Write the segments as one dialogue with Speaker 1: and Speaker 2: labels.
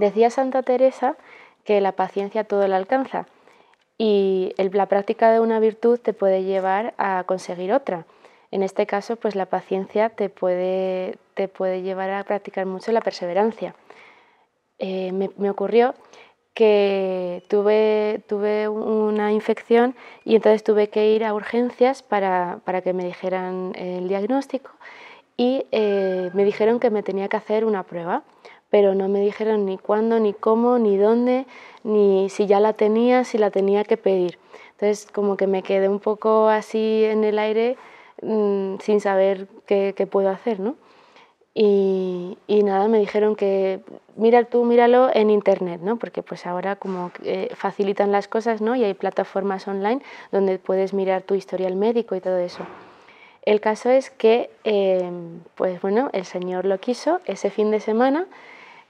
Speaker 1: Decía Santa Teresa que la paciencia todo lo alcanza y la práctica de una virtud te puede llevar a conseguir otra. En este caso, pues la paciencia te puede, te puede llevar a practicar mucho la perseverancia. Eh, me, ocurrió que tuve, tuve una infección y entonces tuve que ir a urgencias para, que me dijeran el diagnóstico y eh, me dijeron que me tenía que hacer una prueba pero no me dijeron ni cuándo, ni cómo, ni dónde, ni si ya la tenía, si la tenía que pedir. Entonces como que me quedé un poco así en el aire mm, sin saber qué, puedo hacer, ¿no? Y, y, nada, me dijeron que mira tú, míralo en internet, ¿no? Porque pues ahora como eh, facilitan las cosas, ¿no? Y hay plataformas online donde puedes mirar tu historial médico y todo eso. El caso es que, em, pues bueno, el Señor lo quiso ese fin de semana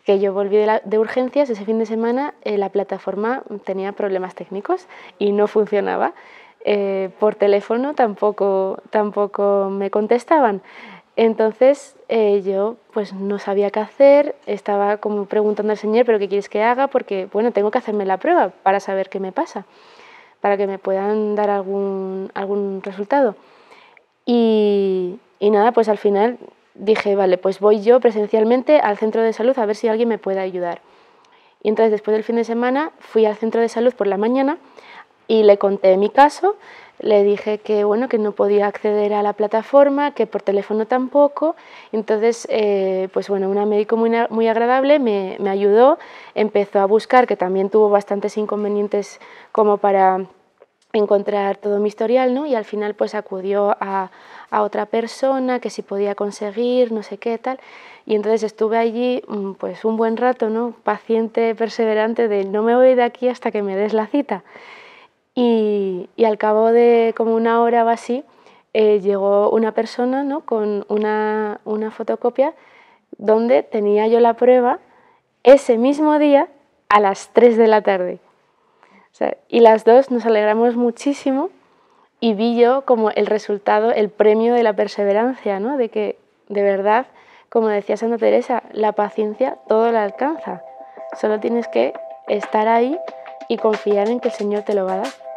Speaker 1: que yo volví de, urgencias, ese fin de semana eh, la plataforma tenía problemas técnicos y no funcionaba. Eh, por teléfono tampoco, tampoco me contestaban. Entonces eh, yo pues no sabía qué hacer, estaba como preguntando al señor, pero ¿qué quieres que haga? Porque bueno, tengo que hacerme la prueba para saber qué me pasa, para que me puedan dar algún, algún resultado. Y, y nada, pues al final dije, vale, pues voy yo presencialmente al centro de salud a ver si alguien me puede ayudar. Y entonces después del fin de semana fui al centro de salud por la mañana y le conté mi caso, le dije que bueno que no podía acceder a la plataforma, que por teléfono tampoco. Entonces, eh, pues bueno, una médico muy, agradable me, me ayudó, empezó a buscar, que también tuvo bastantes inconvenientes como para encontrar todo mi historial, ¿no? Y al final pues acudió a, otra persona que si podía conseguir, no sé qué tal. Y entonces estuve allí mm, pues un buen rato, ¿no? Paciente, perseverante de no me voy de aquí hasta que me des la cita. Y, al cabo de como una hora o así, eh, llegó una persona, ¿no? Con una, una fotocopia donde tenía yo la prueba ese mismo día a las 3 de la tarde y las dos nos alegramos muchísimo y vi yo como el resultado, el premio de la perseverancia, ¿no? de que de verdad, como decía Santa Teresa, la paciencia todo la alcanza. Solo tienes que estar ahí y confiar en que el Señor te lo va a dar.